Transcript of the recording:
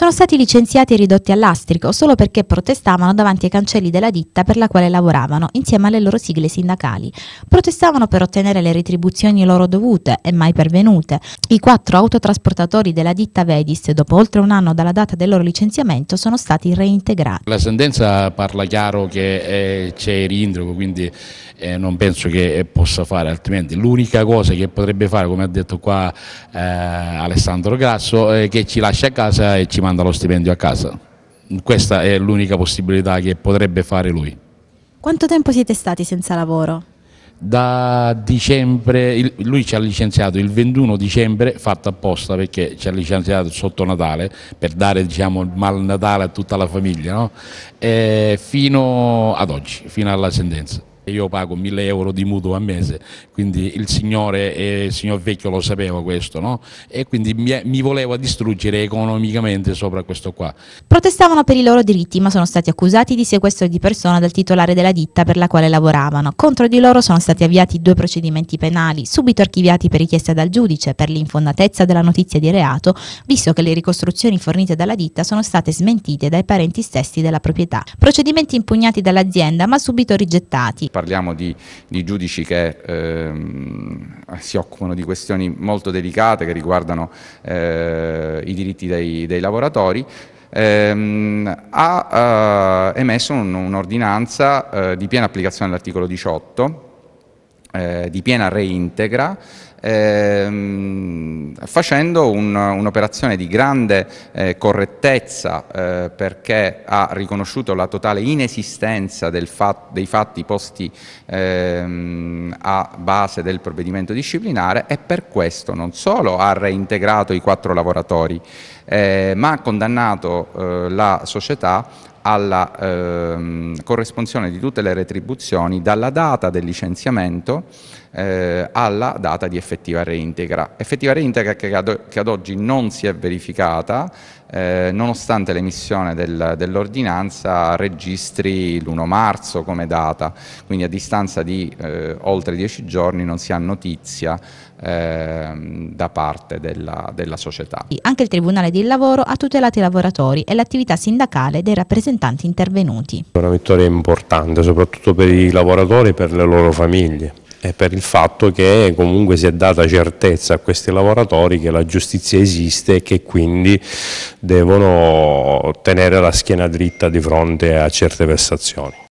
sono stati licenziati e ridotti all'astrico solo perché protestavano davanti ai cancelli della ditta per la quale lavoravano, insieme alle loro sigle sindacali. Protestavano per ottenere le retribuzioni loro dovute e mai pervenute. I quattro autotrasportatori della ditta Vedis, dopo oltre un anno dalla data del loro licenziamento, sono stati reintegrati. La sentenza parla chiaro che eh, c'è reintegro, quindi eh, non penso che eh, possa fare altrimenti. L'unica cosa che potrebbe fare, come ha detto qua eh, Alessandro Grasso, è che ci lascia a casa e ci manda manda lo stipendio a casa. Questa è l'unica possibilità che potrebbe fare lui. Quanto tempo siete stati senza lavoro? Da dicembre, lui ci ha licenziato il 21 dicembre, fatto apposta perché ci ha licenziato sotto Natale, per dare diciamo, il mal Natale a tutta la famiglia, no? Eh, fino ad oggi, fino alla sentenza io pago 1000 euro di mutuo a mese, quindi il signore e il signor vecchio lo sapeva questo, no? E quindi mi, mi voleva distruggere economicamente sopra questo qua. Protestavano per i loro diritti, ma sono stati accusati di sequestro di persona dal titolare della ditta per la quale lavoravano. Contro di loro sono stati avviati due procedimenti penali, subito archiviati per richiesta dal giudice per l'infondatezza della notizia di reato, visto che le ricostruzioni fornite dalla ditta sono state smentite dai parenti stessi della proprietà. Procedimenti impugnati dall'azienda, ma subito rigettati parliamo di, di giudici che ehm, si occupano di questioni molto delicate che riguardano eh, i diritti dei, dei lavoratori, ehm, ha eh, emesso un'ordinanza un eh, di piena applicazione dell'articolo 18 eh, di piena reintegra ehm, facendo un'operazione un di grande eh, correttezza eh, perché ha riconosciuto la totale inesistenza fat, dei fatti posti ehm, a base del provvedimento disciplinare e per questo non solo ha reintegrato i quattro lavoratori eh, ma ha condannato eh, la società alla ehm, corresponsione di tutte le retribuzioni dalla data del licenziamento eh, alla data di effettiva reintegra. Effettiva reintegra che ad, che ad oggi non si è verificata, eh, nonostante l'emissione del, dell'ordinanza registri l'1 marzo come data, quindi a distanza di eh, oltre 10 giorni non si ha notizia ehm, da parte della, della società. Anche il Tribunale del Lavoro ha tutelato i lavoratori e l'attività sindacale dei rappresentanti intervenuti. Una vittoria importante soprattutto per i lavoratori e per le loro famiglie per il fatto che comunque si è data certezza a questi lavoratori che la giustizia esiste e che quindi devono tenere la schiena dritta di fronte a certe vessazioni.